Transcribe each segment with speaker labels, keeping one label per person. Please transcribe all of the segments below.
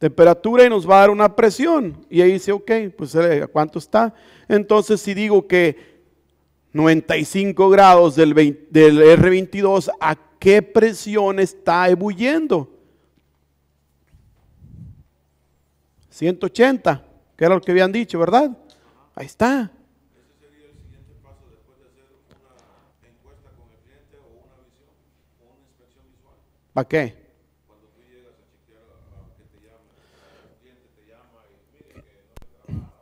Speaker 1: temperatura y nos va a dar una presión. Y ahí dice, ok, pues eh, ¿cuánto está? Entonces si digo que 95 grados del, R22, ¿a qué presión está ebulliendo? 180, que era lo que habían dicho, ¿verdad? Ahí está. ¿Para qué?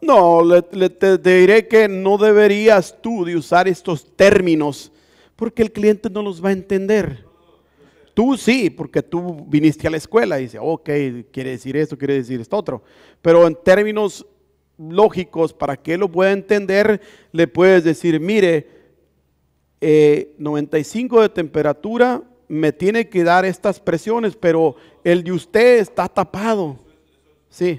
Speaker 1: No, le, te, diré que no deberías tú de usar estos términos porque el cliente no los va a entender. Tú sí, porque tú viniste a la escuela y dice, ok, quiere decir esto, quiere decir esto otro. Pero en términos lógicos, para que lo pueda entender, le puedes decir, mire, 95 eh, de temperatura me tiene que dar estas presiones, pero el de usted está tapado. Sí.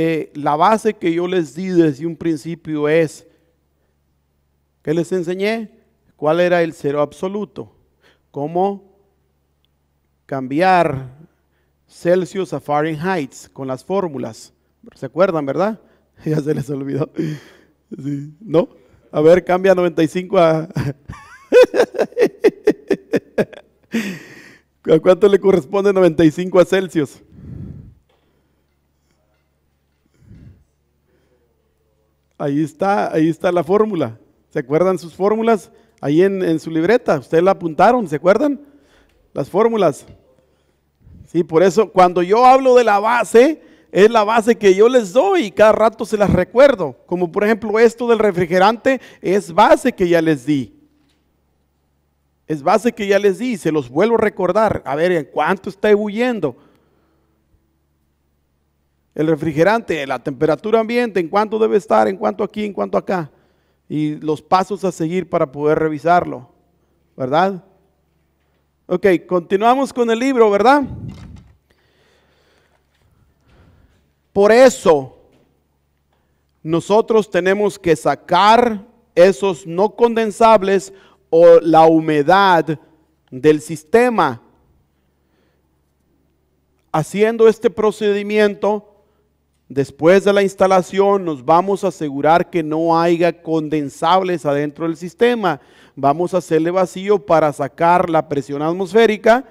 Speaker 1: Eh, la base que yo les di desde un principio es, ¿qué les enseñé? ¿Cuál era el cero absoluto? ¿Cómo cambiar Celsius a Fahrenheit con las fórmulas? ¿Se acuerdan, verdad? Ya se les olvidó. ¿No? A ver, cambia 95 a... ¿A cuánto le corresponde 95 a Celsius? Ahí está, ahí está la fórmula. ¿Se acuerdan sus fórmulas? Ahí en, su libreta, ustedes la apuntaron, ¿se acuerdan? Las fórmulas. Sí, por eso cuando yo hablo de la base, es la base que yo les doy y cada rato se las recuerdo. Como por ejemplo esto del refrigerante es base que ya les di. Es base que ya les di, se los vuelvo a recordar. A ver, ¿en cuánto está ebulliendo? el refrigerante, la temperatura ambiente, en cuánto debe estar, en cuánto aquí, en cuánto acá. Y los pasos a seguir para poder revisarlo, ¿verdad? Ok, continuamos con el libro, ¿verdad? Por eso nosotros tenemos que sacar esos no condensables o la humedad del sistema. Haciendo este procedimiento, Después de la instalación nos vamos a asegurar que no haya condensables adentro del sistema. Vamos a hacerle vacío para sacar la presión atmosférica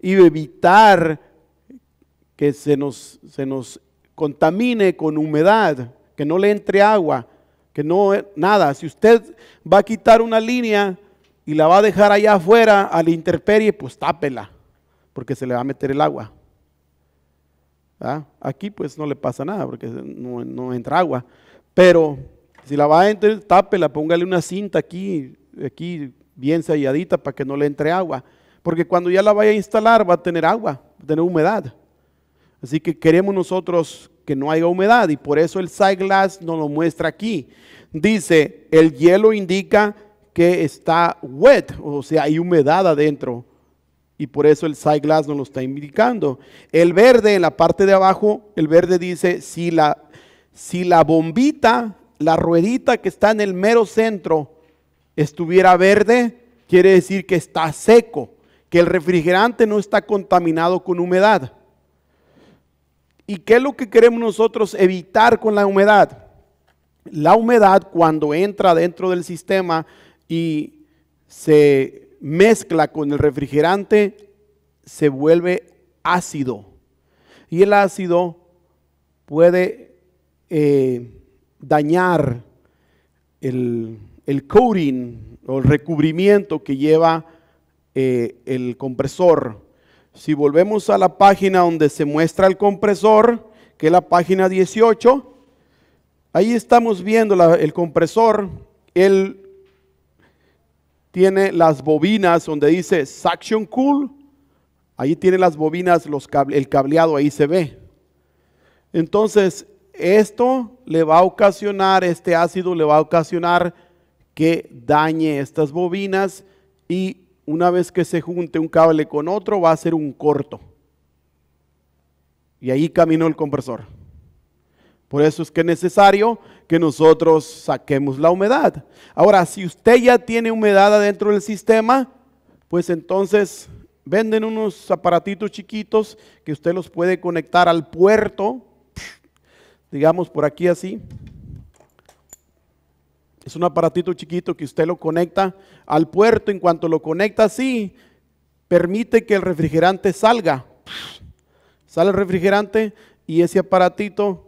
Speaker 1: y evitar que se nos, se nos contamine con humedad, que no le entre agua, que no eh, nada. Si usted va a quitar una línea y la va a dejar allá afuera al la intemperie, pues tápela, porque se le va a meter el agua. ¿Ah? Aquí pues no le pasa nada porque no, entra agua. Pero si la va a entrar, la póngale una cinta aquí, aquí bien selladita para que no le entre agua. Porque cuando ya la vaya a instalar va a tener agua, va a tener humedad. Así que queremos nosotros que no haya humedad y por eso el side glass nos lo muestra aquí. Dice, el hielo indica que está wet, o sea, hay humedad adentro y por eso el side glass nos lo está indicando. El verde en la parte de abajo, el verde dice, si la, si la bombita, la ruedita que está en el mero centro estuviera verde, quiere decir que está seco, que el refrigerante no está contaminado con humedad. ¿Y qué es lo que queremos nosotros evitar con la humedad? La humedad cuando entra dentro del sistema y se mezcla con el refrigerante, se vuelve ácido. Y el ácido puede eh, dañar el, coating o el recubrimiento que lleva eh, el compresor. Si volvemos a la página donde se muestra el compresor, que es la página 18, ahí estamos viendo el compresor, el tiene las bobinas donde dice Suction Cool. Ahí tiene las bobinas, el cableado ahí se ve. Entonces, esto le va a ocasionar, este ácido le va a ocasionar que dañe estas bobinas y una vez que se junte un cable con otro va a ser un corto. Y ahí caminó el compresor. Por eso es que es necesario que nosotros saquemos la humedad. Ahora, si usted ya tiene humedad adentro del sistema, pues entonces venden unos aparatitos chiquitos que usted los puede conectar al puerto, digamos por aquí así. Es un aparatito chiquito que usted lo conecta al puerto. En cuanto lo conecta así, permite que el refrigerante salga. Sale el refrigerante y ese aparatito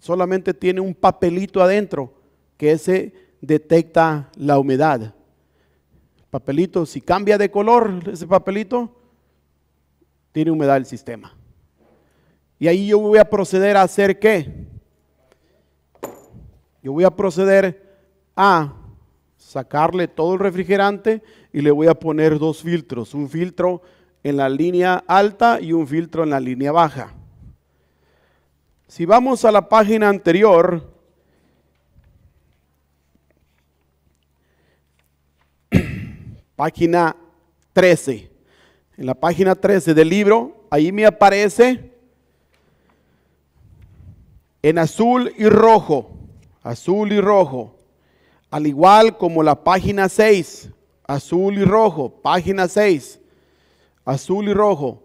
Speaker 1: solamente tiene un papelito adentro que ese detecta la humedad. Papelito, si cambia de color ese papelito, tiene humedad el sistema. Y ahí yo voy a proceder a hacer qué? Yo voy a proceder a sacarle todo el refrigerante y le voy a poner dos filtros, un filtro en la línea alta y un filtro en la línea baja. Si vamos a la página anterior, página 13, en la página 13 del libro, ahí me aparece en azul y rojo, azul y rojo, al igual como la página 6, azul y rojo, página 6, azul y rojo.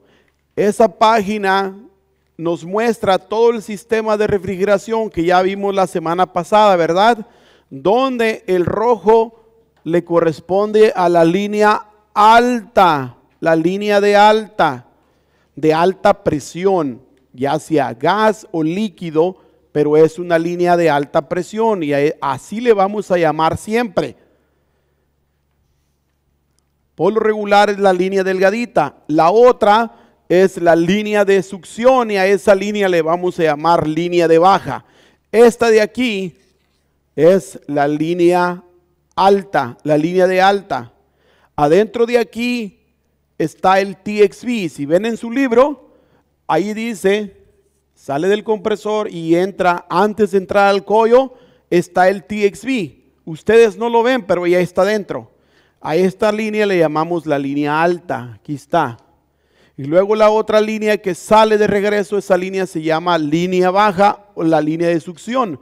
Speaker 1: Esa página nos muestra todo el sistema de refrigeración que ya vimos la semana pasada, ¿verdad? Donde el rojo le corresponde a la línea alta, la línea de alta, de alta presión, ya sea gas o líquido, pero es una línea de alta presión y así le vamos a llamar siempre. Por lo regular es la línea delgadita. La otra es la línea de succión y a esa línea le vamos a llamar línea de baja. Esta de aquí es la línea alta, la línea de alta. Adentro de aquí está el TXV. Si ven en su libro, ahí dice, sale del compresor y entra, antes de entrar al collo, está el TXV. Ustedes no lo ven, pero ya está dentro. A esta línea le llamamos la línea alta. Aquí está. Y luego la otra línea que sale de regreso, esa línea se llama línea baja o la línea de succión.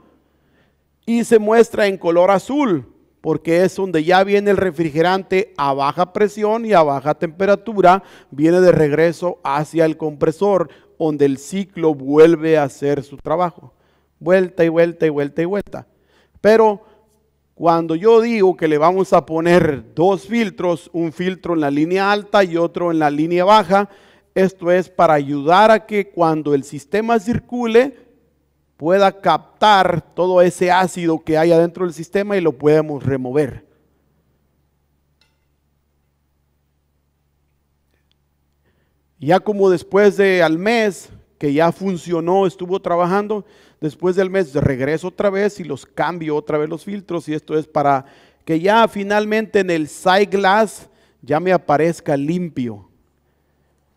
Speaker 1: Y se muestra en color azul, porque es donde ya viene el refrigerante a baja presión y a baja temperatura, viene de regreso hacia el compresor, donde el ciclo vuelve a hacer su trabajo. Vuelta y vuelta y vuelta y vuelta. Pero cuando yo digo que le vamos a poner dos filtros, un filtro en la línea alta y otro en la línea baja, esto es para ayudar a que cuando el sistema circule pueda captar todo ese ácido que hay adentro del sistema y lo podemos remover. Ya como después de al mes que ya funcionó, estuvo trabajando, Después del mes regreso otra vez y los cambio otra vez los filtros y esto es para que ya finalmente en el side glass ya me aparezca limpio.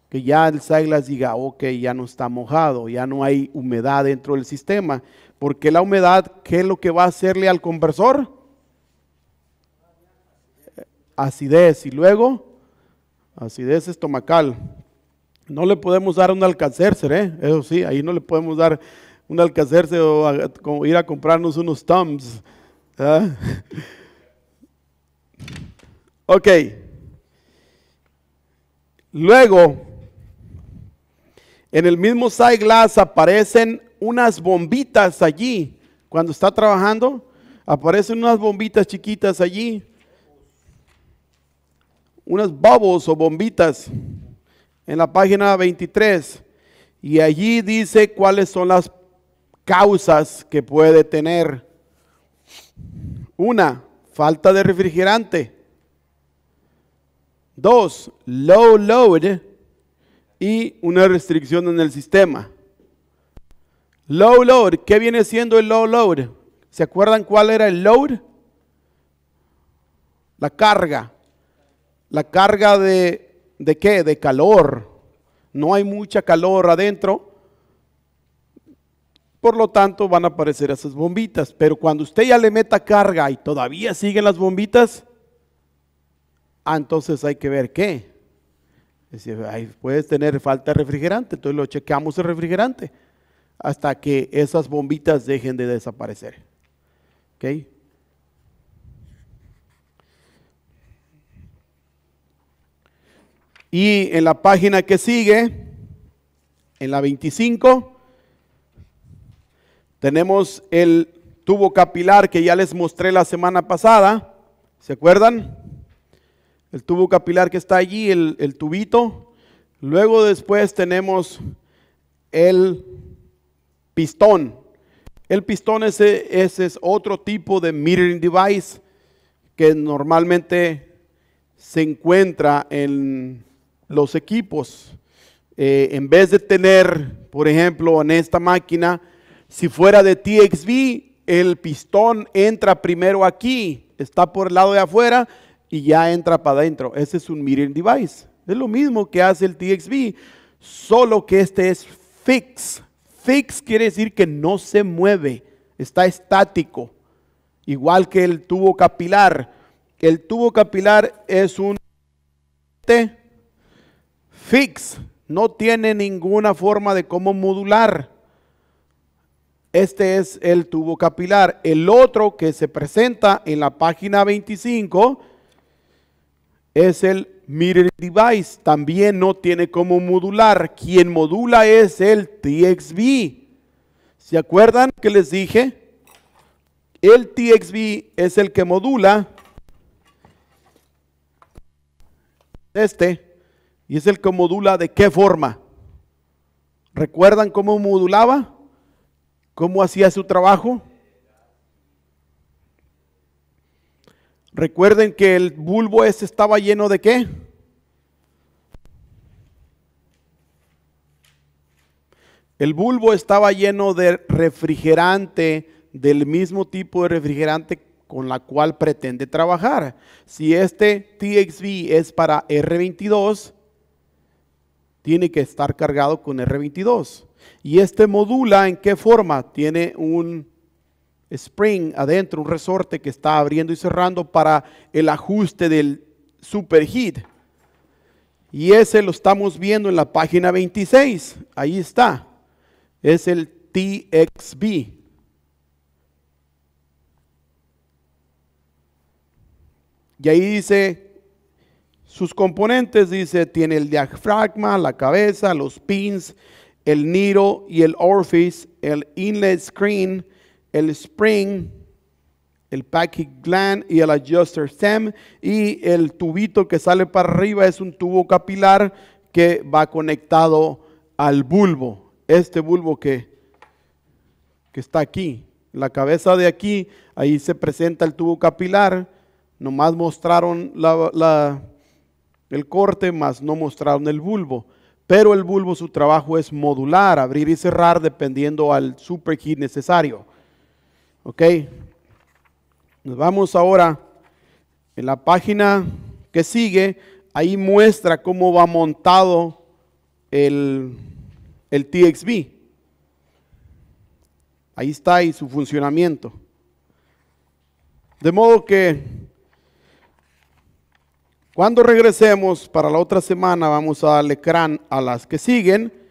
Speaker 1: Que ya el side glass diga, ok, ya no está mojado, ya no hay humedad dentro del sistema. Porque la humedad, ¿qué es lo que va a hacerle al conversor? Acidez y luego acidez estomacal. No le podemos dar un alcancercer, ¿eh? eso sí, ahí no le podemos dar un alcacerse o, ir a comprarnos unos thumbs. Ok. Luego, en el mismo side glass aparecen unas bombitas allí. Cuando está trabajando, aparecen unas bombitas chiquitas allí. Unas bubbles o bombitas en la página 23. Y allí dice cuáles son las causas que puede tener. Una, falta de refrigerante. Dos, low load y una restricción en el sistema. Low load, ¿qué viene siendo el low load? ¿Se acuerdan cuál era el load? La carga. La carga de, de qué? De calor. No hay mucha calor adentro por lo tanto, van a aparecer esas bombitas. Pero cuando usted ya le meta carga y todavía siguen las bombitas, ah, entonces hay que ver qué. puedes tener falta de refrigerante, entonces lo chequeamos el refrigerante hasta que esas bombitas dejen de desaparecer. ¿Ok? Y en la página que sigue, en la 25, tenemos el tubo capilar que ya les mostré la semana pasada. ¿Se acuerdan? El tubo capilar que está allí, el, tubito. Luego después tenemos el pistón. El pistón ese, es otro tipo de metering device que normalmente se encuentra en los equipos. Eh, en vez de tener, por ejemplo, en esta máquina, si fuera de TXV, el pistón entra primero aquí, está por el lado de afuera y ya entra para adentro. Ese es un mirror device. Es lo mismo que hace el TXV, solo que este es fix. Fix quiere decir que no se mueve, está estático. Igual que el tubo capilar. El tubo capilar es un fix, no tiene ninguna forma de cómo modular. Este es el tubo capilar. El otro que se presenta en la página 25 es el Mirror Device. También no tiene cómo modular. Quien modula es el TXB. ¿Se acuerdan que les dije? El TXB es el que modula este y es el que modula de qué forma. ¿Recuerdan cómo modulaba? ¿Cómo hacía su trabajo? Recuerden que el bulbo ese estaba lleno de qué? El bulbo estaba lleno de refrigerante, del mismo tipo de refrigerante con la cual pretende trabajar. Si este TXV es para R22, tiene que estar cargado con R22. Y este modula en qué forma. Tiene un spring adentro, un resorte que está abriendo y cerrando para el ajuste del superheat. Y ese lo estamos viendo en la página 26. Ahí está. Es el TXB. Y ahí dice sus componentes, dice, tiene el diafragma, la cabeza, los pins, el nido y el orifice, el inlet screen, el spring, el packing gland y el adjuster stem y el tubito que sale para arriba es un tubo capilar que va conectado al bulbo, este bulbo que, que está aquí. La cabeza de aquí, ahí se presenta el tubo capilar, nomás mostraron el corte, más no mostraron el bulbo. Pero el bulbo, su trabajo es modular, abrir y cerrar dependiendo al super necesario. Ok, nos vamos ahora en la página que sigue. Ahí muestra cómo va montado el, el TXB. Ahí está y su funcionamiento. De modo que cuando regresemos para la otra semana vamos a darle crán a las que siguen.